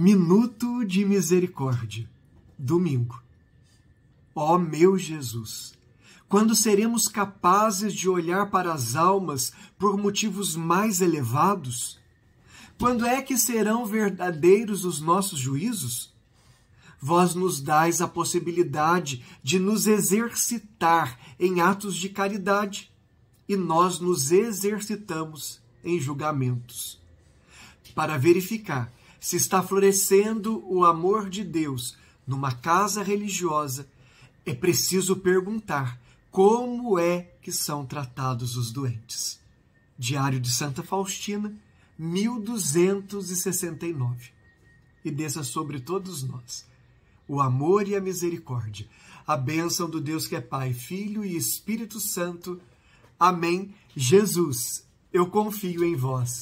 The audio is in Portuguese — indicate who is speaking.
Speaker 1: Minuto de Misericórdia, domingo. Ó oh, meu Jesus, quando seremos capazes de olhar para as almas por motivos mais elevados? Quando é que serão verdadeiros os nossos juízos? Vós nos dais a possibilidade de nos exercitar em atos de caridade e nós nos exercitamos em julgamentos. Para verificar se está florescendo o amor de Deus numa casa religiosa, é preciso perguntar como é que são tratados os doentes. Diário de Santa Faustina, 1269. E desça sobre todos nós o amor e a misericórdia, a bênção do Deus que é Pai, Filho e Espírito Santo. Amém. Jesus, eu confio em vós.